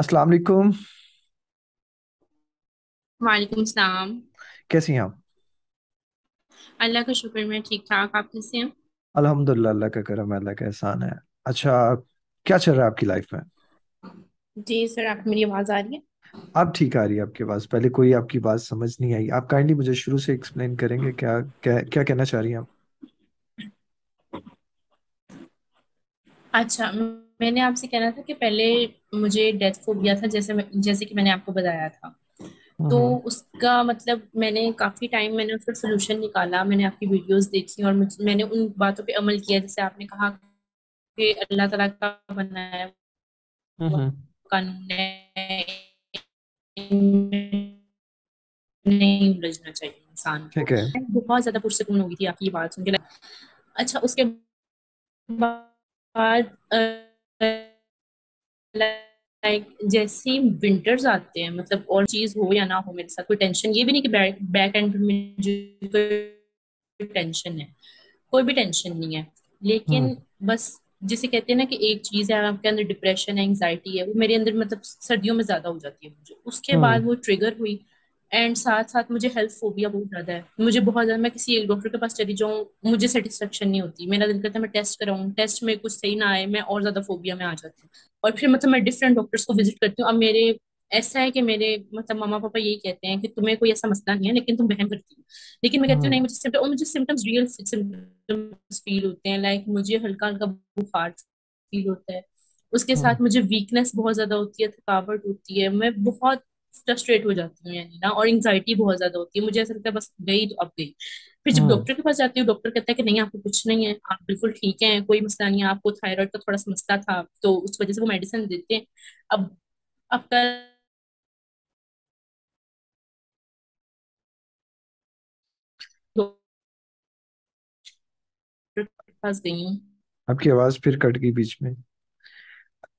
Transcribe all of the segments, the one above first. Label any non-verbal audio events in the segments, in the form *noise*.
अस्सलाम वालेकुम वालेकुम सलाम कैसी हैं आप अल्लाह का शुक्र मैं ठीक ठाक आप कैसे हैं अल्हम्दुलिल्लाह अल्लाह का करम है, अल्लाह का एहसान है अच्छा क्या चल रहा है आपकी लाइफ में जी सर आप मेरी आवाज़ आ रही है अब ठीक आ रही है आपके पास पहले कोई आपकी बात समझ नहीं आई आप काइंडली मुझे शुरू से एक्सप्लेन करेंगे क्या क्या क्या कहना चाह रही हैं आप अच्छा मैंने आपसे कहना था कि पहले मुझे डेथ फोबिया था जैसे जैसे कि मैंने आपको बताया था हम्म। तो उसका मतलब मैंने काफ़ी टाइम मैंने उस पर सोल्यूशन निकाला मैंने आपकी वीडियोस देखी और मैंने उन बातों पे अमल किया जैसे आपने कहा कि अल्लाह ताला का बनाया हम्म। कानून है नहीं उलझना चाहिए इंसान ठीक है बहुत ज्यादा पुरसकून हो गई थी आपकी ये बात सुन के अच्छा उसके बाद बाद लाइक जैसे जैसे विंटर्स आते हैं मतलब और चीज हो या ना हो मेरे साथ कोई टेंशन ये भी नहीं कि बैक एंड में कोई टेंशन है कोई भी टेंशन नहीं है लेकिन हम्म। बस जिसे कहते हैं ना कि एक चीज है आपके अंदर डिप्रेशन है एंगजाइटी है वो मेरे अंदर मतलब सर्दियों में ज्यादा हो जाती है मुझे उसके हम्म। बाद वो ट्रिगर हुई एंड साथ साथ मुझे हेल्थ फोबिया बहुत ज्यादा है मुझे बहुत ज्यादा मैं किसी एक डॉक्टर के पास चली जाऊँ मुझे सेटिस्फेक्शन नहीं होती मेरा दिल करता है मैं टेस्ट कराऊँ टेस्ट में कुछ सही ना आए मैं और ज्यादा फोबिया में आ जाती हूँ और फिर मतलब मैं डिफरेंट डॉक्टर्स को विजिट करती हूँ अब मेरे ऐसा है कि मेरे मतलब मामा पापा यही कहते हैं कि तुम्हें कोई ऐसा मसला नहीं है लेकिन तुम बहन करती हो लेकिन मैं कहती हूँ हाँ। नहीं मुझे सिम्ट, और मुझे सिम्टम्स रियल सिम्टम्स फील होते हैं लाइक मुझे हल्का हल्का बुखार फील होता है उसके हाँ। साथ मुझे वीकनेस बहुत ज्यादा होती है थकावट होती है मैं बहुत फ्रस्ट्रेट हो जाती हूँ यानी ना और एंगजाइटी बहुत ज्यादा होती है मुझे ऐसा लगता है बस गई तो अब गई फिर जब डॉक्टर हाँ। के पास जाती हूँ डॉक्टर कहता है कि नहीं आपको कुछ नहीं है आप बिल्कुल ठीक है कोई मसला नहीं है आपको थायराइड का थोड़ा सा मसला था तो उस वजह से वो मेडिसिन देते हैं अब आपका पास गई आपकी आवाज फिर कट गई बीच में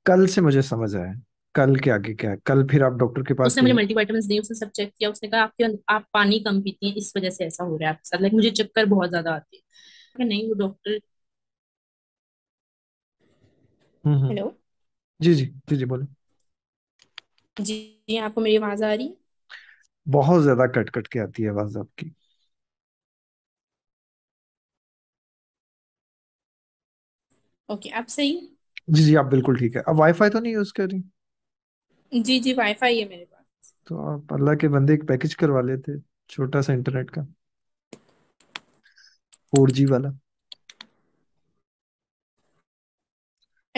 कल से मुझे समझ आया कल के आगे क्या है कल फिर आप डॉक्टर के पास उसने मुझे मल्टीविटामिन दिए उसने सब चेक किया उसने कहा आपके आप पानी कम पीती हैं इस वजह से ऐसा हो रहा है आपके साथ लाइक मुझे चक्कर बहुत ज्यादा आते हैं नहीं वो डॉक्टर हम्म, हम्म। हेलो जी जी जी जी बोलो जी आपको मेरी आवाज आ रही बहुत ज्यादा कट कट के आती है आवाज आपकी ओके आप सही जी जी आप बिल्कुल ठीक है अब वाईफाई तो नहीं यूज कर रही जी जी वाईफाई है मेरे पास तो आप अल्लाह के बंदे एक पैकेज करवा लेते छोटा सा इंटरनेट का फोर जी वाला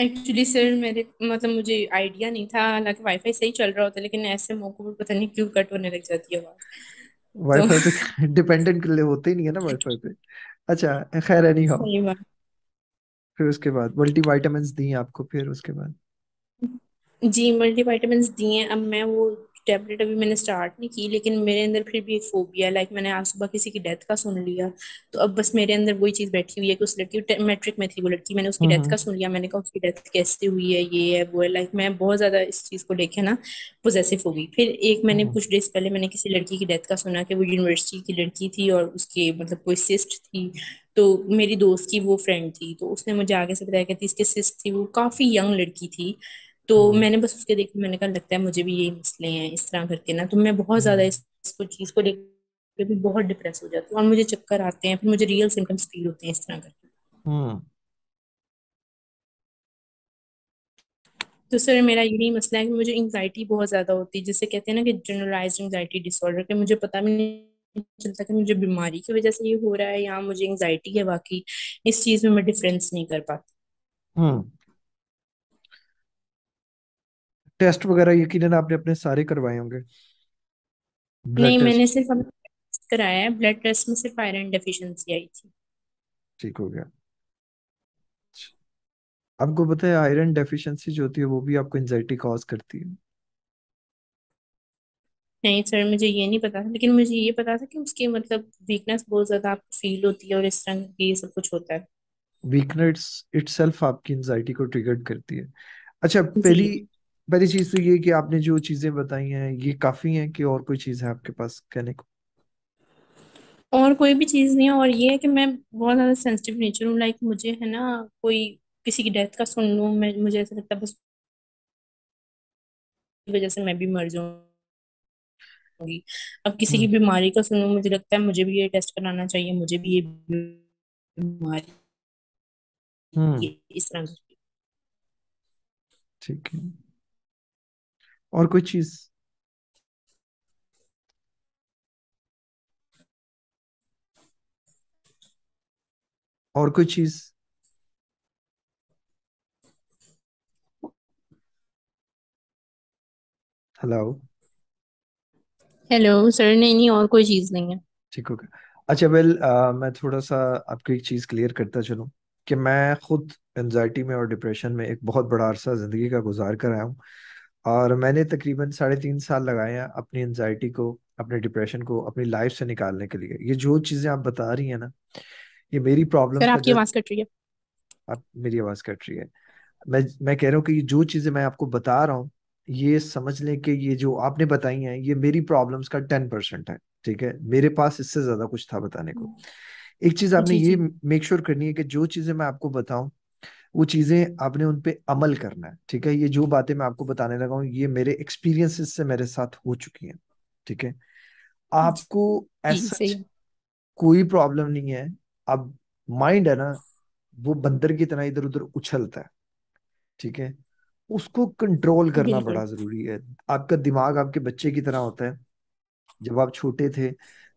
एक्चुअली सर मेरे मतलब मुझे आइडिया नहीं था हालांकि वाईफाई सही चल रहा होता लेकिन ऐसे मौकों पर पता नहीं क्यों कट होने लग जाती है आवाज वाईफाई तो... डिपेंडेंट के लिए होते ही नहीं है ना वाईफाई पे अच्छा खैर एनी हाउ फिर उसके बाद मल्टी मल्टीविटामिन दी आपको फिर उसके बाद जी मल्टीविटामिन दिए हैं अब मैं वो टेबलेट अभी मैंने स्टार्ट नहीं की लेकिन मेरे अंदर फिर भी एक फोबिया लाइक मैंने आज सुबह किसी की डेथ का सुन लिया तो अब बस मेरे अंदर वही चीज़ बैठी हुई है कि उस लड़की मैट्रिक में थी वो लड़की मैंने उसकी डेथ हम्म। का सुन लिया मैंने कहा उसकी डेथ कैसे हुई है ये है वो है लाइक मैं बहुत ज़्यादा इस चीज़ को लेके ना पोजेसिव हो गई फिर एक मैंने हम्म। कुछ डेज पहले मैंने किसी लड़की की डेथ का सुना कि वो यूनिवर्सिटी की लड़की थी और उसके मतलब कोई सिस्ट थी तो मेरी दोस्त की वो फ्रेंड थी तो उसने मुझे आगे से बताया कहती इसके सिस्ट थी वो काफ़ी यंग लड़की थी तो हम्म। मैंने बस उसके देखे मैंने कहा लगता है मुझे भी यही मसले हैं इस तरह करके ना तो मैं बहुत ज़्यादा हम्म। इस, इसको चीज़ को के भी बहुत डिप्रेस हो जाती हूँ और मुझे चक्कर आते हैं फिर मुझे रियल सिम्टम्स फील होते हैं इस तरह करके हम्म। तो सर मेरा यही मसला है कि मुझे एंगजाइटी बहुत ज़्यादा होती है जिससे कहते हैं ना कि जनरलाइज एंजाइटी डिसऑर्डर के मुझे पता भी नहीं चलता कि मुझे बीमारी की वजह से ये हो रहा है या मुझे एंजाइटी है बाकी इस चीज़ में मैं डिफरेंस नहीं कर पाती टेस्ट वगैरह यकीनन आपने अपने सारे करवाए होंगे नहीं मैंने सिर्फ कराया है ब्लड टेस्ट में सिर्फ आयरन डेफिशिएंसी आई थी ठीक हो गया आपको पता है आयरन डेफिशिएंसी जो होती है वो भी आपको एंजाइटी कॉज करती है नहीं सर मुझे ये नहीं पता था लेकिन मुझे ये पता था कि उसकी मतलब वीकनेस बहुत ज्यादा आपको फील होती है और इस तरह की सब कुछ होता है वीकनेस इटसेल्फ आपकी एंजाइटी को ट्रिगर करती है अच्छा पहली पहली चीज तो ये कि आपने जो चीजें बताई हैं ये काफी हैं कि और कोई चीज है आपके पास कहने को और कोई भी चीज़ नहीं है और ये है कि मैं बहुत ज़्यादा सेंसिटिव नेचर हूँ लाइक मुझे है ना कोई किसी की डेथ का सुन लूँ मैं मुझे ऐसा लगता है बस वजह से मैं भी मर जाऊंगी अब किसी की हम्म। बीमारी का सुन सुनूँ मुझे लगता है मुझे भी ये टेस्ट कराना चाहिए मुझे भी ये बीमारी हम्म। इस तरह ठीक है और कोई चीज और कोई चीज हेलो हेलो सर नहीं नहीं और कोई चीज नहीं है ठीक ओके अच्छा वेल uh, मैं थोड़ा सा आपको एक चीज़ क्लियर करता चलूं कि मैं खुद एनजाइटी में और डिप्रेशन में एक बहुत बड़ा अरसा ज़िंदगी का गुजार कर आया हूँ और मैंने तकरीबन साढ़े तीन साल लगाए हैं अपनी एनजाइटी को अपने डिप्रेशन को अपनी लाइफ से निकालने के लिए ये जो चीजें आप बता रही हैं ना ये मेरी प्रॉब्लम सर आपकी आवाज कट रही है आप मेरी आवाज कट रही है मैं मैं कह रहा हूँ कि जो चीजें मैं आपको बता रहा हूँ ये समझ लें कि ये जो आपने बताई हैं ये मेरी प्रॉब्लम्स का टेन परसेंट है ठीक है मेरे पास इससे ज्यादा कुछ था बताने को हम्म। एक चीज आपने ये मेक श्योर करनी है कि जो चीजें मैं आपको बताऊं वो चीज़ें आपने उन पर अमल करना है ठीक है ये जो बातें मैं आपको बताने लगा हूँ ये मेरे एक्सपीरियंसेस से मेरे साथ हो चुकी हैं ठीक है आपको ऐसा कोई प्रॉब्लम नहीं है अब माइंड है ना वो बंदर की तरह इधर उधर उछलता है ठीक है उसको कंट्रोल करना बड़ा जरूरी है आपका दिमाग आपके बच्चे की तरह होता है जब आप छोटे थे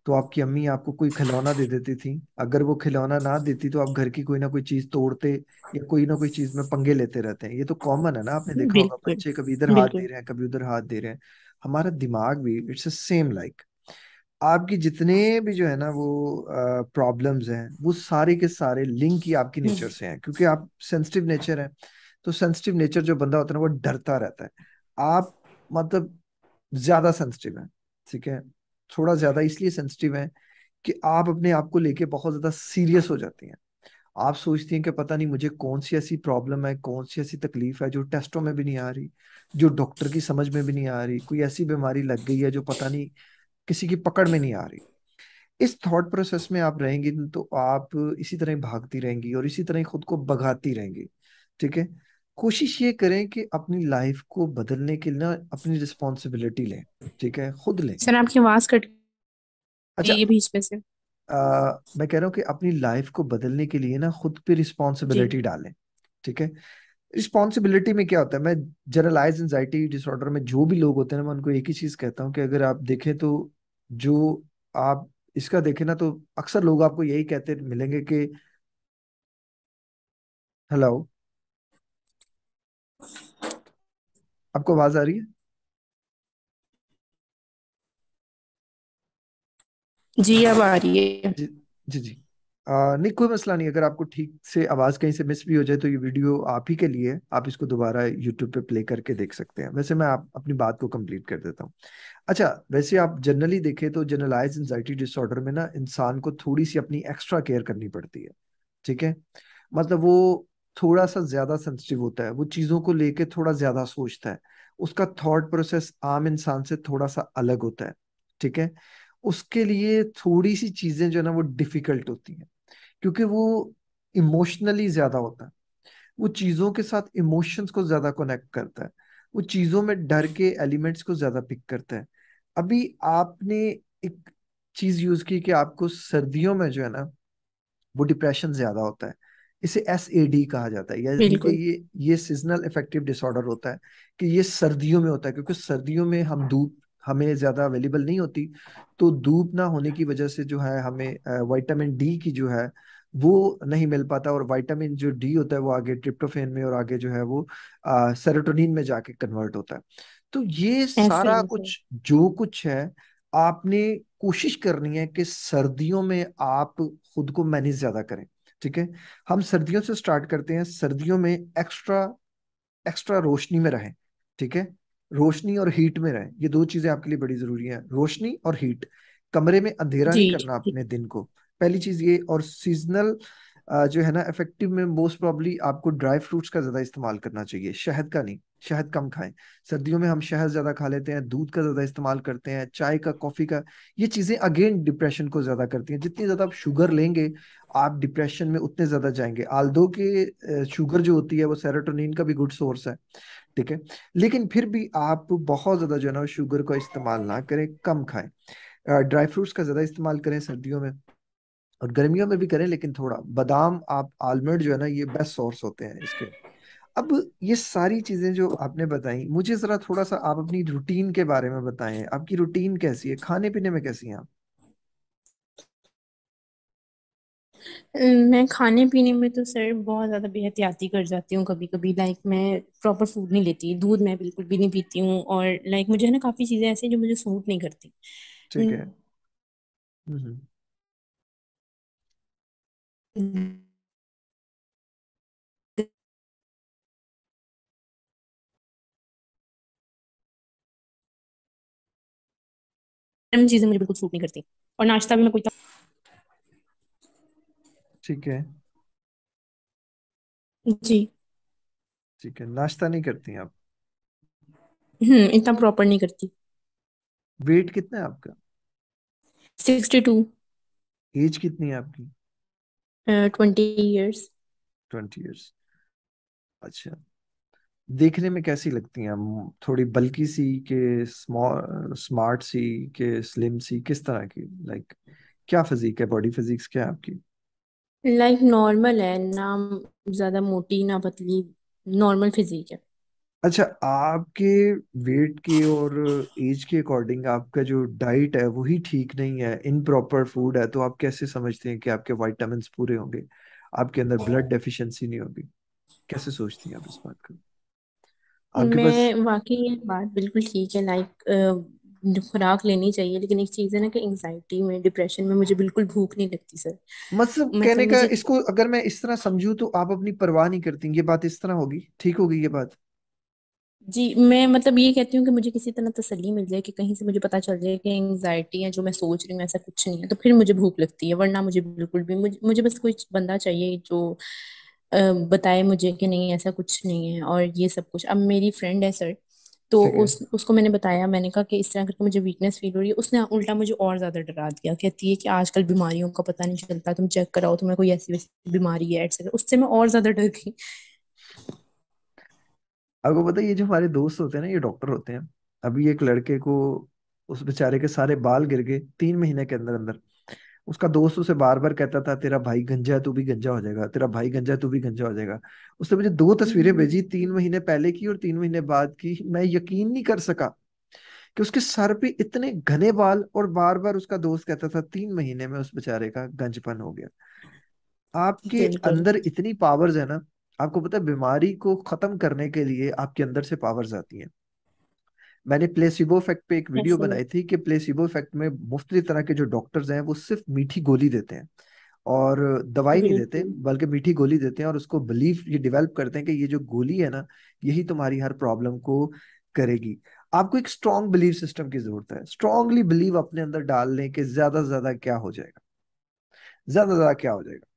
तो आपकी अम्मी आपको कोई खिलौना दे देती थी अगर वो खिलौना ना देती तो आप घर की कोई ना कोई चीज तोड़ते या कोई ना कोई चीज में पंगे लेते रहते हैं ये तो कॉमन है ना आपने देखा होगा बच्चे कभी इधर हाथ दे रहे हैं कभी उधर हाथ दे रहे हैं हमारा दिमाग भी इट्स अ सेम लाइक आपकी जितने भी जो है ना वो प्रॉब्लम्स हैं वो सारे के सारे लिंक ही आपकी नेचर हम्म। से हैं क्योंकि आप सेंसिटिव नेचर हैं तो सेंसिटिव नेचर जो बंदा होता है ना वो डरता रहता है आप मतलब ज्यादा सेंसिटिव है ठीक है थोड़ा ज्यादा इसलिए सेंसिटिव है कि आप अपने आप को लेके बहुत ज्यादा सीरियस हो जाती हैं आप सोचती हैं कि पता नहीं मुझे कौन सी ऐसी प्रॉब्लम है कौन सी ऐसी तकलीफ है जो टेस्टों में भी नहीं आ रही जो डॉक्टर की समझ में भी नहीं आ रही कोई ऐसी बीमारी लग गई है जो पता नहीं किसी की पकड़ में नहीं आ रही इस थॉट प्रोसेस में आप रहेंगी तो आप इसी तरह भागती रहेंगी और इसी तरह खुद को भगाती रहेंगी ठीक है कोशिश ये करें कि अपनी लाइफ को बदलने के लिए अपनी रिस्पॉन्सिबिलिटी लें ठीक है खुद लें सर आपकी आवाज कट अच्छा ये बीच में से आ, मैं कह रहा हूँ कि अपनी लाइफ को बदलने के लिए ना खुद पे रिस्पॉन्सिबिलिटी डालें ठीक है रिस्पॉन्सिबिलिटी में क्या होता है मैं जनरलाइज एंजाइटी डिसऑर्डर में जो भी लोग होते हैं ना मैं उनको एक ही चीज कहता हूँ कि अगर आप देखें तो जो आप इसका देखें ना तो अक्सर लोग आपको यही कहते मिलेंगे कि हेलो आपको आवाज आ रही है जी अब आ रही है जी जी, जी. आ, नहीं कोई मसला नहीं अगर आपको ठीक से आवाज कहीं से मिस भी हो जाए तो ये वीडियो आप ही के लिए आप इसको दोबारा यूट्यूब पे प्ले करके देख सकते हैं वैसे मैं आप अपनी बात को कंप्लीट कर देता हूँ अच्छा वैसे आप जनरली देखें तो जनरलाइज एंजाइटी डिसऑर्डर में ना इंसान को थोड़ी सी अपनी एक्स्ट्रा केयर करनी पड़ती है ठीक है मतलब वो थोड़ा सा ज्यादा सेंसिटिव होता है वो चीजों को लेके थोड़ा ज्यादा सोचता है उसका थॉट प्रोसेस आम इंसान से थोड़ा सा अलग होता है ठीक है उसके लिए थोड़ी सी चीजें जो है ना वो डिफिकल्ट होती हैं क्योंकि वो इमोशनली ज्यादा होता है वो चीजों के साथ इमोशंस को ज्यादा कनेक्ट करता है वो चीजों में डर के एलिमेंट्स को ज्यादा पिक करता है अभी आपने एक चीज यूज की कि आपको सर्दियों में जो है ना वो डिप्रेशन ज्यादा होता है इसे एस ए डी कहा जाता है कि ये ये सीजनल इफेक्टिव डिसऑर्डर होता है कि ये सर्दियों में होता है क्योंकि सर्दियों में हम धूप हमें ज्यादा अवेलेबल नहीं होती तो धूप ना होने की वजह से जो है हमें वाइटामिन डी की जो है वो नहीं मिल पाता और वाइटामिन जो डी होता है वो आगे ट्रिप्टोफेन में और आगे जो है वो सेरोटोनिन में जाके कन्वर्ट होता है तो ये सारा कुछ जो कुछ है आपने कोशिश करनी है कि सर्दियों में आप खुद को मैनेज ज्यादा करें ठीक है हम सर्दियों से स्टार्ट करते हैं सर्दियों में एक्स्ट्रा एक्स्ट्रा रोशनी में रहें ठीक है रोशनी और हीट में रहें ये दो चीजें आपके लिए बड़ी जरूरी है रोशनी और हीट कमरे में अंधेरा नहीं करना अपने दिन को पहली चीज ये और सीजनल जो है ना इफेक्टिव में मोस्ट प्रॉब्ली आपको ड्राई फ्रूट्स का ज़्यादा इस्तेमाल करना चाहिए शहद का नहीं शहद कम खाएं सर्दियों में हम शहद ज़्यादा खा लेते हैं दूध का ज़्यादा इस्तेमाल करते हैं चाय का कॉफ़ी का ये चीज़ें अगेन डिप्रेशन को ज़्यादा करती हैं जितनी ज़्यादा आप शुगर लेंगे आप डिप्रेशन में उतने ज़्यादा जाएंगे आलदो के शुगर जो होती है वो सेरोटोनिन का भी गुड सोर्स है ठीक है लेकिन फिर भी आप बहुत ज़्यादा जो है ना शुगर का इस्तेमाल ना करें कम खाएं ड्राई फ्रूट्स का ज़्यादा इस्तेमाल करें सर्दियों में और गर्मियों में भी करें लेकिन थोड़ा बादाम आप आलमंड जो है ना ये बेस्ट सोर्स होते हैं इसके अब ये सारी चीजें जो आपने बताई मुझे जरा थोड़ा सा आप अपनी रूटीन के बारे में बताएं आपकी रूटीन कैसी है खाने पीने में कैसी हैं मैं खाने पीने में तो सर बहुत ज़्यादा बेहतियाती कर जाती हूँ कभी कभी लाइक मैं प्रॉपर फूड नहीं लेती दूध मैं बिल्कुल भी नहीं पीती हूँ और लाइक मुझे है ना काफ़ी चीज़ें ऐसी जो मुझे सूट नहीं करती ठीक है गर्म चीजें मुझे बिल्कुल सूट नहीं करती और नाश्ता भी मैं कोई ठीक है जी ठीक है नाश्ता नहीं करती आप हम्म इतना प्रॉपर नहीं करती वेट कितना है आपका सिक्सटी टू एज कितनी है आपकी ट्वेंटी इयर्स ट्वेंटी इयर्स अच्छा देखने में कैसी लगती हैं थोड़ी बल्कि सी के स्मार्ट सी के स्लिम सी किस तरह की लाइक like, क्या फिजिक है बॉडी फिजिक्स क्या है आपकी लाइक like नॉर्मल है ना ज्यादा मोटी ना पतली नॉर्मल फिजिक है अच्छा आपके वेट के और एज के अकॉर्डिंग आपका जो डाइट है वही ठीक नहीं है इनप्रॉपर फूड है तो आप कैसे समझते हैं कि आपके वाइटामिन पूरे होंगे आपके अंदर ब्लड डेफिशिएंसी नहीं होगी कैसे सोचती हैं आप इस बात को आपके मैं पास वाकई ये बात बिल्कुल ठीक है लाइक खुराक लेनी चाहिए लेकिन एक चीज़ है ना कि एंजाइटी में डिप्रेशन में मुझे बिल्कुल भूख नहीं लगती सर मतलब कहने मतलब का मुझे इसको अगर मैं इस तरह समझूं तो आप अपनी परवाह नहीं करती ये बात इस तरह होगी ठीक होगी ये बात जी मैं मतलब ये कहती हूँ कि मुझे किसी तरह तसल्ली मिल जाए कि कहीं से मुझे पता चल जाए कि एंगजाइटी या जो मैं सोच रही हूँ ऐसा कुछ नहीं है तो फिर मुझे भूख लगती है वरना मुझे बिल्कुल भी मुझे, मुझे बस कोई बंदा चाहिए जो बताए मुझे कि नहीं ऐसा कुछ नहीं है और ये सब कुछ अब मेरी फ्रेंड है सर तो ठीक उस उसको मैंने बताया मैंने कहा कि इस तरह करके मुझे वीकनेस फील हो रही है उसने उल्टा मुझे और ज़्यादा डरा दिया कहती है कि आजकल बीमारियों का पता नहीं चलता तुम चेक कराओ तुम्हें कोई ऐसी वैसी बीमारी है एटसेट्रा उससे मैं और ज़्यादा डर गई आपको पता है ये जो हमारे दोस्त होते हैं ना ये डॉक्टर होते हैं अभी एक लड़के को उस बेचारे के सारे बाल गिर गए तीन महीने के अंदर अंदर उसका दोस्त उसे बार बार कहता था तेरा भाई गंजा है तू भी गंजा हो जाएगा तेरा भाई गंजा है तू भी गंजा हो जाएगा उसने मुझे दो तस्वीरें हम्म। भेजी तीन महीने पहले की और तीन महीने बाद की मैं यकीन नहीं कर सका कि उसके सर पे इतने घने बाल और बार बार उसका दोस्त कहता था तीन महीने में उस बेचारे का गंजपन हो गया आपके अंदर इतनी पावर्स है ना आपको पता है बीमारी को खत्म करने के लिए आपके अंदर से पावर्स आती हैं मैंने प्लेसिबो इफेक्ट पे एक वीडियो बनाई थी कि प्लेसिबो इफेक्ट में मुफ्त तरह के जो डॉक्टर्स हैं वो सिर्फ मीठी गोली देते हैं और दवाई नहीं देते बल्कि मीठी गोली देते हैं और उसको बिलीव ये डेवलप करते हैं कि ये जो गोली है ना यही तुम्हारी हर प्रॉब्लम को करेगी आपको एक स्ट्रॉन्ग बिलीव सिस्टम की जरूरत है स्ट्रॉन्गली बिलीव अपने अंदर डाल लें कि ज्यादा से ज्यादा क्या हो जाएगा ज्यादा ज्यादा क्या हो जाएगा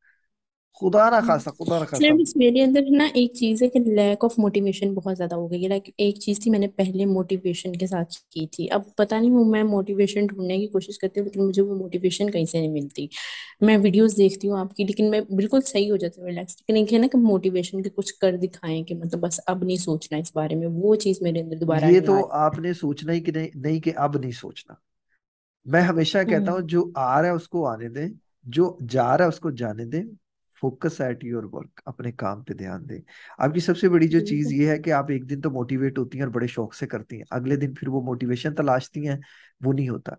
खुदा ना खासा खुदा ना खासा बस मेरे अंदर ना एक चीज़ है कि लैक ऑफ मोटिवेशन बहुत ज़्यादा हो गई है लाइक एक चीज़ थी मैंने पहले मोटिवेशन के साथ की थी अब पता नहीं वो मैं मोटिवेशन ढूंढने की कोशिश करती हूँ लेकिन मुझे वो मोटिवेशन कहीं से नहीं मिलती मैं वीडियोस देखती हूँ आपकी लेकिन मैं बिल्कुल सही हो जाती हूँ रिलैक्स लेकिन एक है ना कि मोटिवेशन के कुछ कर दिखाए कि मतलब बस अब नहीं सोचना इस बारे में वो चीज़ मेरे अंदर दोबारा ये तो आपने सोचना ही कि नहीं नहीं कि अब नहीं सोचना मैं हमेशा कहता हम्म। हूँ जो आ रहा है उसको आने दें जो जा रहा है उसको जाने दें फोकस एट योर वर्क अपने काम पे ध्यान दे आपकी सबसे बड़ी जो चीज ये है कि आप एक दिन तो मोटिवेट होती हैं और बड़े शौक से करती हैं अगले दिन फिर वो मोटिवेशन तलाशती हैं वो नहीं होता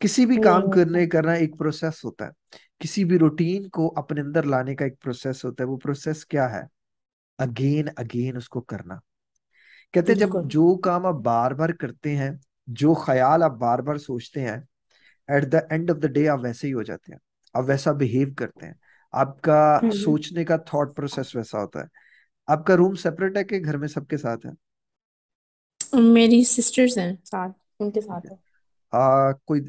किसी भी काम करने करना एक प्रोसेस होता है किसी भी रूटीन को अपने अंदर लाने का एक प्रोसेस होता है वो प्रोसेस क्या है अगेन अगेन उसको करना कहते हैं जब जो काम आप बार बार करते हैं जो ख्याल आप बार बार सोचते हैं at the end of the day आप वैसे ही हो जाते हैं आप वैसा बिहेव करते हैं आपका हम्म। सोचने का थॉट प्रोसेस वैसा होता है आपका रूम सेपरेट है कि घर में सबके साथ है मेरी सिस्टर्स हैं साथ उनके साथ है आ, कोई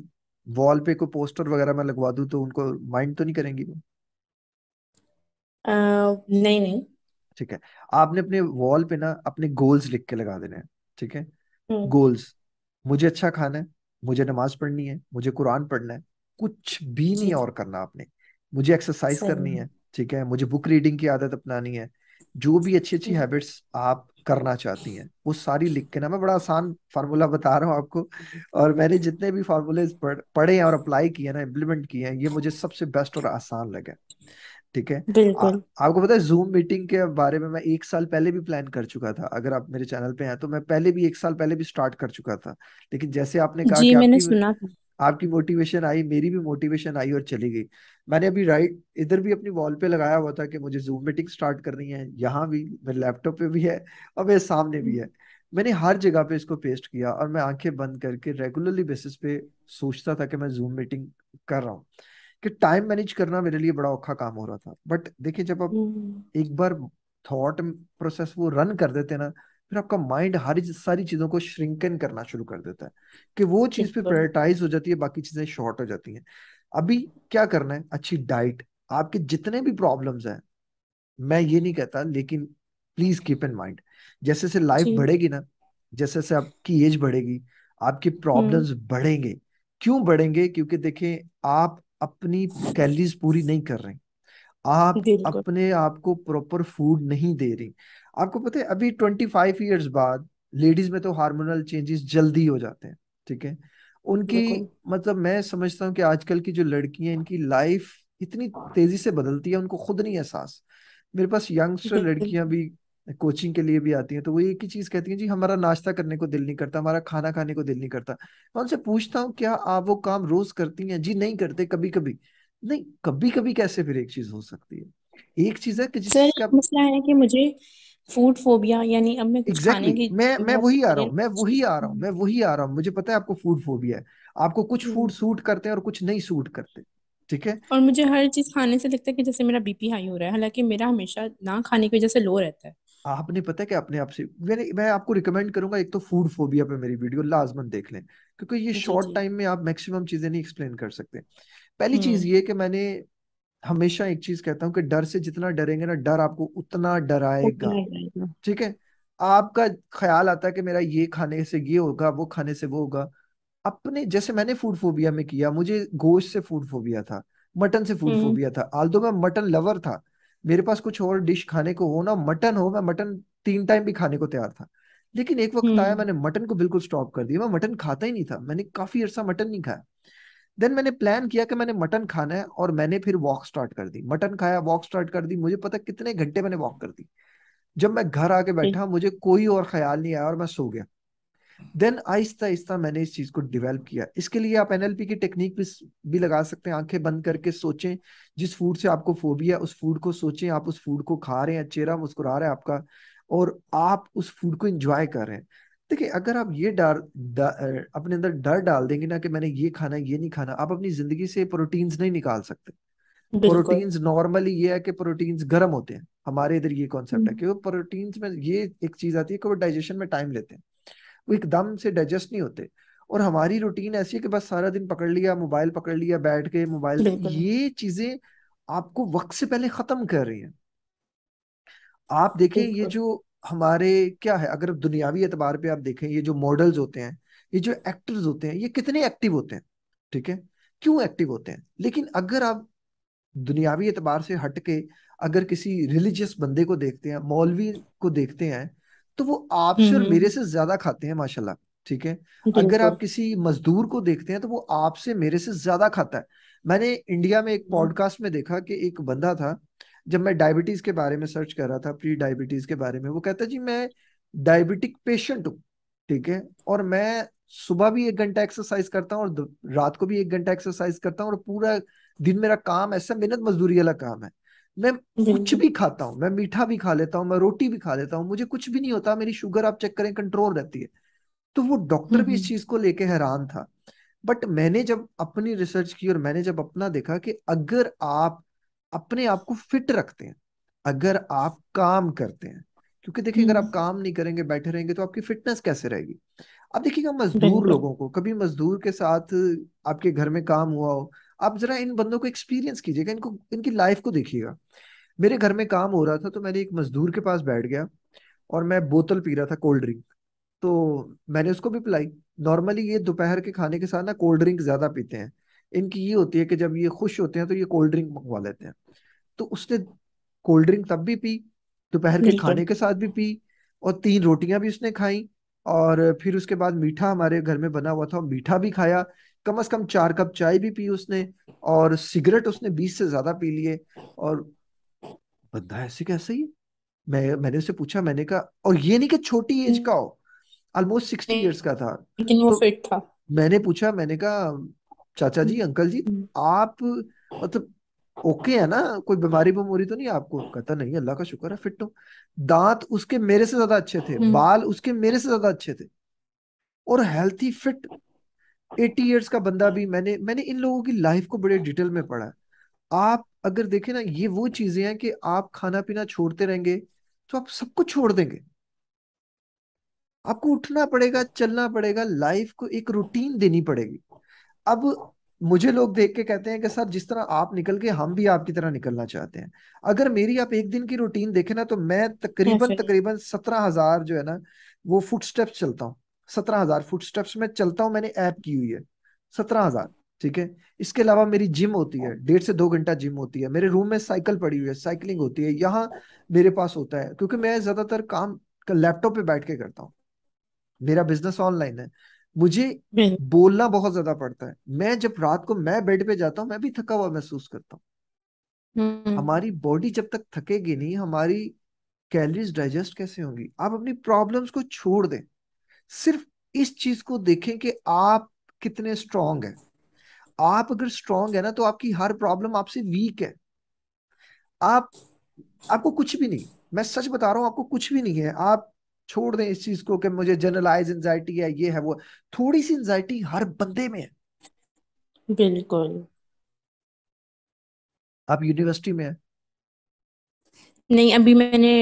वॉल पे कोई पोस्टर वगैरह मैं लगवा दूं तो उनको माइंड तो नहीं करेंगी वो नहीं नहीं ठीक है आपने अपने वॉल पे ना अपने गोल्स लिख के लगा देने हैं ठीक है गोल्स हम्म। मुझे अच्छा खाना है मुझे नमाज पढ़नी है मुझे कुरान पढ़ना है कुछ भी नहीं और करना आपने मुझे एक्सरसाइज करनी है ठीक है मुझे बुक रीडिंग की आदत अपनानी है जो भी अच्छी अच्छी हैबिट्स हम्म। आप करना चाहती हैं वो सारी लिख के ना मैं बड़ा आसान फार्मूला बता रहा हूँ आपको और मैंने जितने भी फार्मूले पढ़े हैं और अप्लाई किए ना इम्प्लीमेंट किए हैं ये मुझे सबसे बेस्ट और आसान लगे ठीक है आ, आपको पता है जूम मीटिंग के बारे में मैं एक साल पहले भी प्लान कर चुका था अगर आप मेरे चैनल पे हैं तो मैं पहले भी एक साल पहले भी स्टार्ट कर चुका था लेकिन जैसे आपने कहा जी, कि मैंने आपकी, सुना था आपकी मोटिवेशन आई मेरी भी मोटिवेशन आई और चली गई मैंने अभी राइट इधर भी अपनी वॉल पे लगाया हुआ था कि मुझे जूम मीटिंग स्टार्ट करनी है यहाँ भी मेरे लैपटॉप पे भी है और मेरे सामने भी है मैंने हर जगह पे इसको पेस्ट किया और मैं आंखें बंद करके रेगुलरली बेसिस पे सोचता था कि मैं जूम मीटिंग कर रहा हूँ कि टाइम मैनेज करना मेरे लिए बड़ा औखा काम हो रहा था बट देखिए जब आप हम्म। एक बार थॉट प्रोसेस वो रन कर देते ना फिर आपका माइंड हर सारी चीजों को श्रिंकन करना शुरू कर देता है कि वो चीज पे प्रायोरिटाइज हो जाती है बाकी चीजें शॉर्ट हो जाती हैं अभी क्या करना है अच्छी डाइट आपके जितने भी प्रॉब्लम्स हैं मैं ये नहीं कहता लेकिन प्लीज कीप इन माइंड जैसे जैसे लाइफ बढ़ेगी ना जैसे जैसे आपकी एज बढ़ेगी आपके प्रॉब्लम्स हम्म। बढ़ेंगे क्यों बढ़ेंगे क्योंकि देखें आप अपनी कैलरीज पूरी नहीं कर रहे आप अपने आप को प्रॉपर फूड नहीं दे रही आपको पता है अभी ट्वेंटी फाइव ईयर्स बाद लेडीज में तो हार्मोनल चेंजेस जल्दी हो जाते हैं ठीक है उनकी मतलब मैं समझता हूँ कि आजकल की जो लड़की है इनकी लाइफ इतनी तेजी से बदलती है उनको खुद नहीं एहसास मेरे पास यंगस्टर लड़कियां भी कोचिंग के लिए भी आती हैं तो वो एक ही चीज कहती हैं जी हमारा नाश्ता करने को दिल नहीं करता हमारा खाना खाने को दिल नहीं करता मैं उनसे पूछता हूँ क्या आप वो काम रोज करती हैं जी नहीं करते कभी कभी नहीं कभी कभी कैसे फिर एक चीज हो सकती है एक चीज है कि जिसका मसला है कि मुझे फूड फोबिया यानी अब मैं कुछ exactly. खाने की मैं मैं वही आ रहा हूँ मैं वही आ रहा हूँ मैं वही आ रहा हूँ मुझे पता है आपको फूड फोबिया है आपको कुछ फूड हम्म। सूट करते हैं और कुछ नहीं सूट करते ठीक है और मुझे हर चीज खाने से लगता है कि जैसे मेरा बीपी हाई हो रहा है हालांकि मेरा हमेशा ना खाने की वजह से लो रहता है आपने पता है कि अपने आप से मैंने मैं आपको रिकमेंड करूंगा एक तो फूड फोबिया पे मेरी वीडियो लाजमन देख लें क्योंकि ये शॉर्ट टाइम में आप मैक्सिमम चीजें नहीं एक्सप्लेन कर सकते पहली हम्म। चीज ये कि मैंने हमेशा एक चीज कहता हूँ कि डर से जितना डरेंगे ना डर आपको उतना डराएगा ठीक है आपका ख्याल आता है कि मेरा ये खाने से ये होगा वो खाने से वो होगा अपने जैसे मैंने फूड फोबिया में किया मुझे गोश्त से फूड फोबिया था मटन से फूड फोबिया हम्म। था आल्दो मैं मटन लवर था मेरे पास कुछ और डिश खाने को हो ना मटन हो मैं मटन तीन टाइम भी खाने को तैयार था लेकिन एक वक्त आया हम्म। मैंने मटन को बिल्कुल स्टॉप कर दिया मैं मटन खाता ही नहीं था मैंने काफी अरसा मटन नहीं खाया देन मैंने प्लान किया कि मैंने मटन खाना है और मैंने फिर वॉक स्टार्ट कर दी मटन खाया वॉक स्टार्ट कर दी मुझे पता कितने घंटे मैंने वॉक कर दी जब मैं घर आके बैठा मुझे कोई और ख्याल नहीं आया और मैं सो गया देन आहिस्ता आहिस्ता मैंने इस चीज को डिवेलप किया इसके लिए आप एनएलपी की टेक्निक भी, भी लगा सकते हैं आंखें बंद करके सोचें जिस फूड से आपको फोबिया उस फूड को सोचें आप उस फूड को खा रहे हैं चेहरा मुस्कुरा रहा है आपका और आप उस फूड को इंजॉय कर रहे हैं देखिए अगर आप ये डर अपने अंदर डर डाल देंगे ना कि मैंने ये खाना ये नहीं खाना आप अपनी जिंदगी से प्रोटीन्स नहीं निकाल सकते प्रोटीन्स नॉर्मली ये है कि प्रोटीन्स गर्म होते हैं हमारे इधर ये कॉन्सेप्ट है हम्म। कि वो प्रोटीन्स में ये एक चीज आती है कि वो डाइजेशन में टाइम लेते हैं वो एकदम से डाइजेस्ट नहीं होते और हमारी रूटीन ऐसी है कि बस सारा दिन पकड़ लिया मोबाइल पकड़ लिया बैठ के मोबाइल ये चीजें आपको वक्त से पहले खत्म कर रही है आप देखें ये जो हमारे क्या है अगर दुनियावी एतबार पे आप देखें ये जो मॉडल्स होते हैं ये जो एक्टर्स होते हैं ये कितने एक्टिव होते हैं ठीक है क्यों एक्टिव होते हैं लेकिन अगर आप दुनियावी एतबार से हट के अगर किसी रिलीजियस बंदे को देखते हैं मौलवी को देखते हैं तो वो आपसे और हम्म, हम्म। मेरे से ज्यादा खाते हैं माशाल्लाह ठीक है अगर आप किसी मजदूर को देखते हैं तो वो आपसे मेरे से ज्यादा खाता है मैंने इंडिया में एक पॉडकास्ट हम्म। में देखा कि एक बंदा था जब मैं डायबिटीज के बारे में सर्च कर रहा था प्री डायबिटीज के बारे में वो कहता जी मैं डायबिटिक पेशेंट हूँ ठीक है और मैं सुबह भी एक घंटा एक्सरसाइज करता हूँ और रात को भी एक घंटा एक्सरसाइज करता हूँ और पूरा दिन मेरा काम ऐसा मेहनत मजदूरी वाला काम है मैं कुछ भी खाता हूँ मैं मीठा भी खा लेता हूँ मैं रोटी भी खा लेता हूँ मुझे कुछ भी नहीं होता मेरी शुगर आप चेक करें कंट्रोल रहती है तो वो डॉक्टर भी इस हम्म। चीज को लेके हैरान था बट मैंने जब अपनी रिसर्च की और मैंने जब अपना देखा कि अगर आप अपने आप को फिट रखते हैं अगर आप काम करते हैं क्योंकि देखिए अगर आप हम्म। काम नहीं करेंगे बैठे रहेंगे तो आपकी फिटनेस कैसे रहेगी अब देखिएगा मजदूर लोगों को कभी मजदूर के साथ आपके घर में काम हुआ हो आप जरा इन बंदों को एक्सपीरियंस कीजिएगा इनको इनकी लाइफ को देखिएगा मेरे घर में काम हो रहा था तो मैंने एक मजदूर के पास बैठ गया और मैं बोतल पी रहा था कोल्ड ड्रिंक तो मैंने उसको भी पिलाई नॉर्मली ये दोपहर के खाने के साथ ना कोल्ड ड्रिंक ज्यादा पीते हैं इनकी ये होती है कि जब ये खुश होते हैं तो ये कोल्ड ड्रिंक मंगवा लेते हैं तो उसने कोल्ड ड्रिंक तब भी पी दोपहर के खाने के साथ भी पी और तीन रोटियां भी उसने खाई और फिर उसके बाद मीठा हमारे घर में बना हुआ था मीठा भी खाया कम अज कम चार कप चाय भी पी उसने और सिगरेट उसने बीस से ज्यादा पी लिए और बंदा ऐसे कैसे ही मैं मैंने उससे पूछा मैंने कहा और ये नहीं कि छोटी एज हम्म। का हो ऑलमोस्ट सिक्सटी ईयर्स का था लेकिन वो फिट तो था मैंने पूछा मैंने कहा चाचा जी हम्म। अंकल जी हम्म। आप मतलब ओके है ना कोई बीमारी बीमारी तो नहीं आपको कहता नहीं अल्लाह का शुक्र है फिट हो दांत उसके मेरे से ज्यादा अच्छे थे हम्म। बाल उसके मेरे से ज्यादा अच्छे थे और हेल्थी फिट एटी ईयर्स का बंदा भी मैंने मैंने इन लोगों की लाइफ को बड़े डिटेल में पढ़ा है आप अगर देखें ना ये वो चीजें हैं कि आप खाना पीना छोड़ते रहेंगे तो आप सब कुछ छोड़ देंगे आपको उठना पड़ेगा चलना पड़ेगा लाइफ को एक रूटीन देनी पड़ेगी अब मुझे लोग देख के कहते हैं कि सर जिस तरह आप निकल के हम भी आपकी तरह निकलना चाहते हैं अगर मेरी आप एक दिन की रूटीन देखें ना तो मैं तकरीबन तकरीबन सत्रह हजार जो है ना वो फुट चलता हूँ सत्रह हजार फुट स्टेप्स में चलता हूँ मैंने ऐप की हुई है सत्रह हजार ठीक है इसके अलावा मेरी जिम होती है डेढ़ से दो घंटा जिम होती है मेरे रूम में साइकिल पड़ी हुई है साइकिलिंग होती है यहाँ मेरे पास होता है क्योंकि मैं ज्यादातर काम लैपटॉप पे बैठ के करता हूँ मेरा बिजनेस ऑनलाइन है मुझे हम्म। बोलना बहुत ज्यादा पड़ता है मैं जब रात को मैं बेड पे जाता हूँ मैं भी थका हुआ महसूस करता हूँ हम्म। हमारी बॉडी जब तक थकेगी नहीं हमारी कैलोरीज डाइजेस्ट कैसे होंगी आप अपनी प्रॉब्लम्स को छोड़ दें सिर्फ इस चीज को देखें कि आप कितने स्ट्रांग है आप अगर स्ट्रांग है ना तो आपकी हर प्रॉब्लम आपसे वीक है आप आपको कुछ भी नहीं मैं सच बता रहा हूँ आपको कुछ भी नहीं है आप छोड़ दें इस चीज को कि मुझे जनरलाइज एंजाइटी है ये है वो थोड़ी सी एंजाइटी हर बंदे में है बिल्कुल आप यूनिवर्सिटी में है नहीं अभी मैंने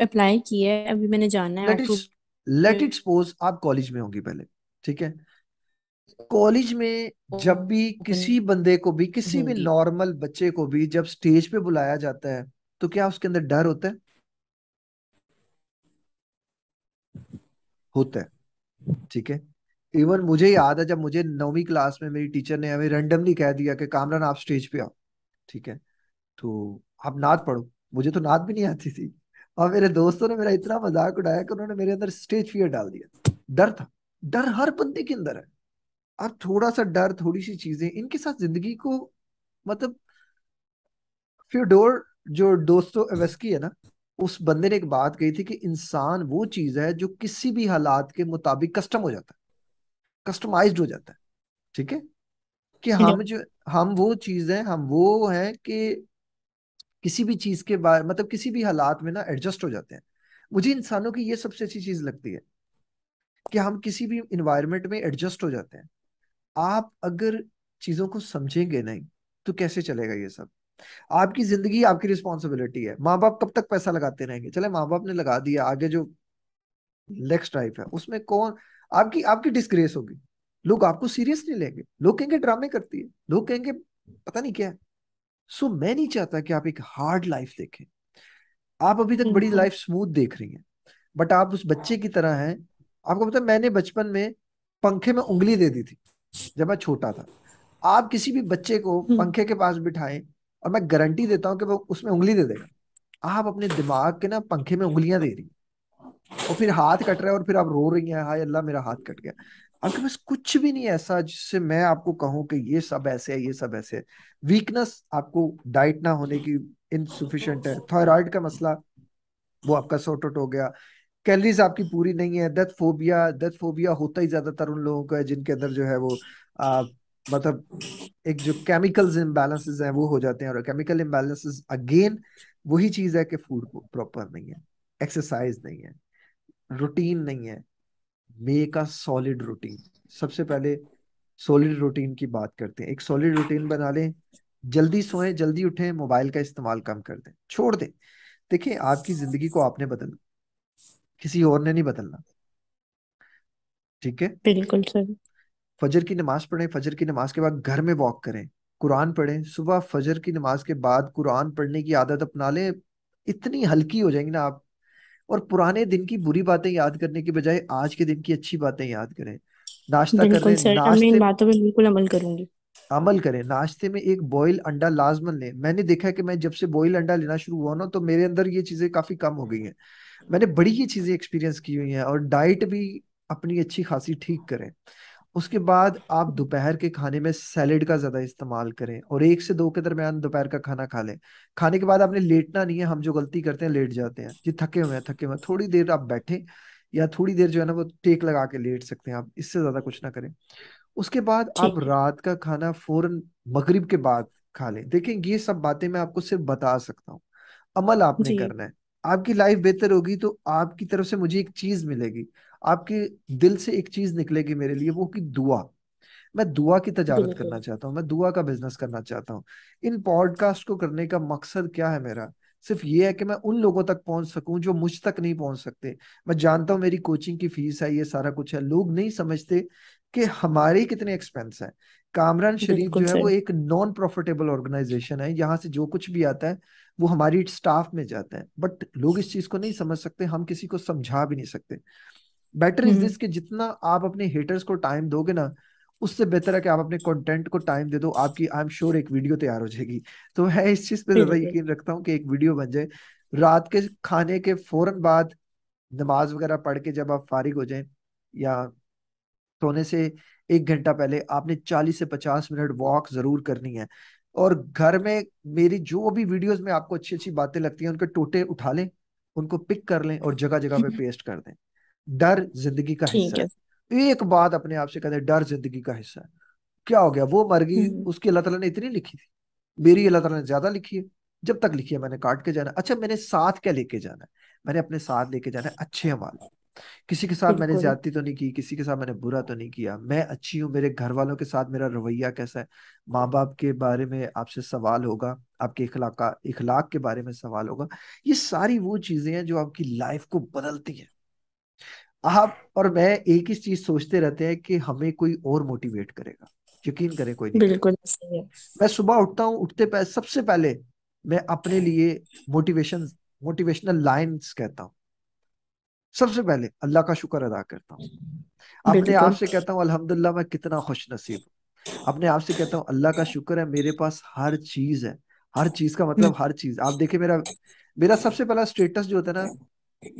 अप्लाई की है अभी मैंने जाना है लेट इट सपोज आप कॉलेज में होंगी पहले ठीक है कॉलेज में जब भी किसी बंदे को भी किसी भी नॉर्मल बच्चे को भी जब स्टेज पे बुलाया जाता है तो क्या उसके अंदर डर होता है होता है ठीक है इवन मुझे याद है जब मुझे नौवीं क्लास में मेरी टीचर ने हमें रेंडमली कह दिया कि कामरान आप स्टेज पे आओ ठीक है तो आप नाद पढ़ो मुझे तो नाद भी नहीं आती थी और मेरे दोस्तों ने मेरा इतना मजाक उड़ाया कि उन्होंने मेरे अंदर स्टेज फियर डाल दिया डर था डर हर बंदे के अंदर है अब थोड़ा सा डर थोड़ी सी चीजें इनके साथ जिंदगी को मतलब डोर जो दोस्तों है ना उस बंदे ने एक बात कही थी कि इंसान वो चीज है जो किसी भी हालात के मुताबिक कस्टम हो जाता है कस्टमाइज्ड हो जाता है ठीक है कि हम जो हम वो चीज है हम वो है कि किसी भी चीज के बारे मतलब किसी भी हालात में ना एडजस्ट हो जाते हैं मुझे इंसानों की ये सबसे अच्छी चीज लगती है कि हम किसी भी इन्वायरमेंट में एडजस्ट हो जाते हैं आप अगर चीजों को समझेंगे नहीं तो कैसे चलेगा ये सब आपकी जिंदगी आपकी रिस्पॉन्सिबिलिटी है माँ बाप कब तक पैसा लगाते रहेंगे चले माँ बाप ने लगा दिया आगे जो नेक्स्ट लाइफ है उसमें कौन आपकी आपकी डिस्ग्रेस होगी लोग आपको सीरियस नहीं लेंगे लोग कहेंगे ड्रामे करती है लोग कहेंगे पता नहीं क्या सो so, मैं नहीं चाहता कि आप एक हार्ड लाइफ देखें आप अभी तक बड़ी लाइफ स्मूथ देख रही हैं बट आप उस बच्चे की तरह हैं आपको पता है मैंने बचपन में पंखे में उंगली दे दी थी जब मैं छोटा था आप किसी भी बच्चे को हम्म। पंखे के पास बिठाएं और मैं गारंटी देता हूँ कि वो उसमें उंगली दे देगा आप अपने दिमाग के ना पंखे में उंगलियां दे रही और फिर हाथ कट रहा है और फिर आप रो रही हैं हाय अल्लाह मेरा हाथ कट गया आपके पास कुछ भी नहीं ऐसा जिससे मैं आपको कहूं कि ये सब ऐसे है ये सब ऐसे है वीकनेस आपको डाइट ना होने की इनसुफिशियंट है थायराइड का मसला वो आपका सॉर्ट आउट हो गया कैलरीज आपकी पूरी नहीं है डेथ फोबिया डेथ फोबिया होता ही ज्यादातर उन लोगों का है जिनके अंदर जो है वो मतलब एक जो केमिकल्स इम्बेलेंसेज हैं वो हो जाते हैं और केमिकल इम्बेलेंसेज अगेन वही चीज है कि फूड प्रॉपर नहीं है एक्सरसाइज नहीं है रूटीन नहीं है मेक अ सॉलिड रूटीन सबसे पहले सॉलिड रूटीन की बात करते हैं एक सॉलिड रूटीन बना लें जल्दी सोए जल्दी उठे मोबाइल का इस्तेमाल कम कर दें छोड़ दें देखिए आपकी जिंदगी को आपने बदलना किसी और ने नहीं बदलना ठीक है बिल्कुल सर फजर की नमाज पढ़ें फजर की नमाज के बाद घर में वॉक करें कुरान पढ़ें सुबह फजर की नमाज के बाद कुरान पढ़ने की आदत अपना लें इतनी हल्की हो जाएंगी ना आप और पुराने दिन की बुरी बातें याद करने के बजाय आज के दिन की अच्छी बातें याद करें नाश्ता करें नाश्ते बातों पे बिल्कुल अमल करूंगी अमल करें नाश्ते में एक बॉयल अंडा लाजमन लें मैंने देखा है कि मैं जब से बॉयल अंडा लेना शुरू हुआ ना तो मेरे अंदर ये चीजें काफी कम हो गई हैं मैंने बड़ी ये चीजें एक्सपीरियंस की हुई हैं और डाइट भी अपनी अच्छी खासी ठीक करें उसके बाद आप दोपहर के खाने में सैलेड का ज्यादा इस्तेमाल करें और एक से दो के दरमियान दोपहर का खाना खा लें खाने के बाद आपने लेटना नहीं है हम जो गलती करते हैं लेट जाते हैं जी थके हुए हैं थके हुए हैं थोड़ी देर आप बैठे या थोड़ी देर जो है ना वो टेक लगा के लेट सकते हैं आप इससे ज्यादा कुछ ना करें उसके बाद आप रात का खाना फौरन मगरिब के बाद खा लें देखें ये सब बातें मैं आपको सिर्फ बता सकता हूँ अमल आपने करना है आपकी लाइफ बेहतर होगी तो आपकी तरफ से मुझे एक चीज मिलेगी आपके दिल से एक चीज निकलेगी मेरे लिए वो कि दुआ मैं दुआ की तजारत करना चाहता हूँ मैं दुआ का बिजनेस करना चाहता हूँ इन पॉडकास्ट को करने का मकसद क्या है मेरा सिर्फ ये है कि मैं उन लोगों तक पहुंच सकूं जो मुझ तक नहीं पहुंच सकते मैं जानता हूं मेरी कोचिंग की फीस है ये सारा कुछ है लोग नहीं समझते कि हमारे कितने एक्सपेंस हैं कामरान शरीफ जो है वो एक नॉन प्रॉफिटेबल ऑर्गेनाइजेशन है यहाँ से जो कुछ भी आता है वो हमारी स्टाफ में जाता है बट लोग इस चीज को नहीं समझ सकते हम किसी को समझा भी नहीं सकते बेटर इज दिस कि जितना आप अपने हेटर्स को टाइम दोगे ना उससे बेहतर है कि आप अपने कंटेंट को टाइम दे दो आपकी आई एम श्योर एक वीडियो तैयार हो जाएगी तो मैं इस चीज पे ज्यादा यकीन रखता हूँ कि एक वीडियो बन जाए रात के खाने के फौरन बाद नमाज वगैरह पढ़ के जब आप फारिग हो जाए या सोने से एक घंटा पहले आपने चालीस से पचास मिनट वॉक जरूर करनी है और घर में मेरी जो भी वीडियोस में आपको अच्छी अच्छी बातें लगती हैं उनके टोटे उठा लें उनको पिक कर लें और जगह जगह पे पेस्ट *laughs* कर दें डर जिंदगी का हिस्सा है एक बात अपने आप से कहते हैं डर जिंदगी का हिस्सा है क्या हो गया वो मर गई हम्म। उसकी अल्लाह तला ने इतनी लिखी थी मेरी अल्लाह तला ने ज्यादा लिखी है जब तक लिखी है मैंने काट के जाना अच्छा मैंने साथ क्या लेके जाना है मैंने अपने साथ लेके जाना है अच्छे हमारे किसी के साथ मैंने ज्यादती तो नहीं की किसी के साथ मैंने बुरा तो नहीं किया मैं अच्छी हूँ मेरे घर वालों के साथ मेरा रवैया कैसा है माँ बाप के बारे में आपसे सवाल होगा आपके इखलाक इखलाक के बारे में सवाल होगा ये सारी वो चीजें हैं जो आपकी लाइफ को बदलती हैं आप और मैं एक ही चीज सोचते रहते हैं कि हमें कोई और मोटिवेट करेगा यकीन करें कोई नहीं बिल्कुल सही है मैं सुबह उठता हूँ उठते पहले सबसे पहले मैं अपने लिए मोटिवेशन मोटिवेशनल लाइंस कहता हूँ सबसे पहले अल्लाह का शुक्र अदा करता हूँ अपने आप से कहता हूँ अल्हम्दुलिल्लाह मैं कितना खुश नसीब हूँ अपने आप से कहता हूँ अल्लाह का शुक्र है मेरे पास हर चीज है हर चीज का मतलब हम्म। हर चीज आप देखिए मेरा मेरा सबसे पहला स्टेटस जो होता है ना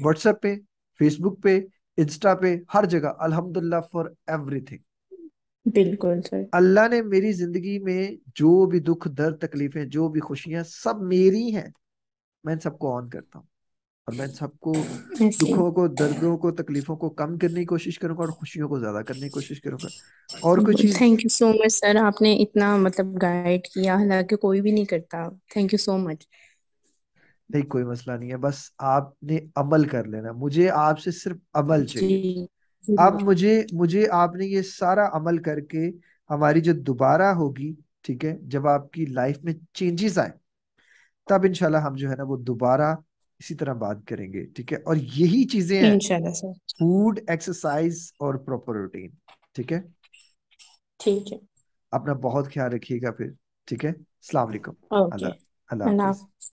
व्हाट्सएप पे फेसबुक पे इंस्टा पे हर जगह अल्हम्दुलिल्लाह फॉर एवरीथिंग बिल्कुल सर अल्लाह ने मेरी जिंदगी में जो भी दुख दर्द तकलीफें जो भी खुशियां सब मेरी हैं मैं सबको ऑन करता हूँ और मैं सबको दुखों को दर्दों को तकलीफों को कम करने की कोशिश करूंगा और खुशियों को ज्यादा करने की कोशिश करूंगा और कुछ thank you so much sir आपने इतना मतलब गाइड किया हालांकि कोई भी नहीं करता थैंक यू सो मच नहीं कोई मसला नहीं है बस आपने अमल कर लेना मुझे आपसे सिर्फ अमल चाहिए अब मुझे मुझे आपने ये सारा अमल करके हमारी जो दोबारा होगी ठीक है जब आपकी लाइफ में चेंजेस आए तब इनशाला हम जो है ना वो दोबारा इसी तरह बात करेंगे ठीक है और यही चीजें हैं फूड एक्सरसाइज और प्रॉपर रूटीन ठीक है ठीक है अपना बहुत ख्याल रखिएगा फिर ठीक है सलाम वालेकुम अल्लाह अल्लाह